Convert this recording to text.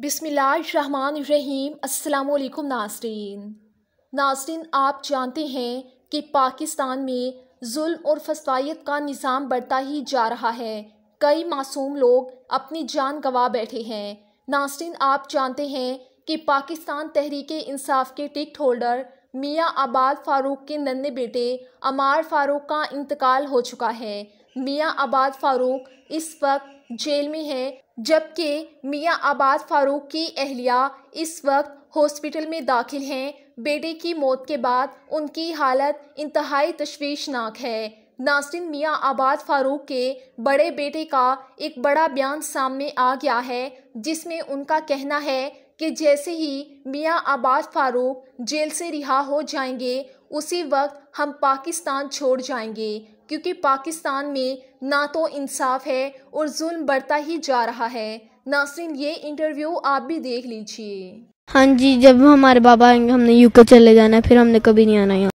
बिसमीम अल्लाम नास्रीन नास्रीन आप जानते हैं कि पाकिस्तान में जुल्म और फसाइत का निज़ाम बढ़ता ही जा रहा है कई मासूम लोग अपनी जान गंवा बैठे हैं नास्रीन आप जानते हैं कि पाकिस्तान तहरीक इंसाफ के टिकट होल्डर मियाँ आबाद फ़ारूक के नन्हे बेटे अमार फ़ारूक का इंतकाल हो चुका है मियाँ आबाद फारूक इस वक्त जेल में हैं जबकि मियाँ आबाद फारूक की अहलिया इस वक्त हॉस्पिटल में दाखिल हैं बेटे की मौत के बाद उनकी हालत इंतहाई तशवीशनाक है नासिन मियाँ आबाद फारूक के बड़े बेटे का एक बड़ा बयान सामने आ गया है जिसमें उनका कहना है कि जैसे ही मियां आबाद फारूक जेल से रिहा हो जाएंगे उसी वक्त हम पाकिस्तान छोड़ जाएंगे क्योंकि पाकिस्तान में ना तो इंसाफ है और जुल्म बढ़ता ही जा रहा है नासिन ये इंटरव्यू आप भी देख लीजिए हाँ जी जब हमारे बाबा आएंगे हमने यूके चले जाना है फिर हमने कभी नहीं आना यहाँ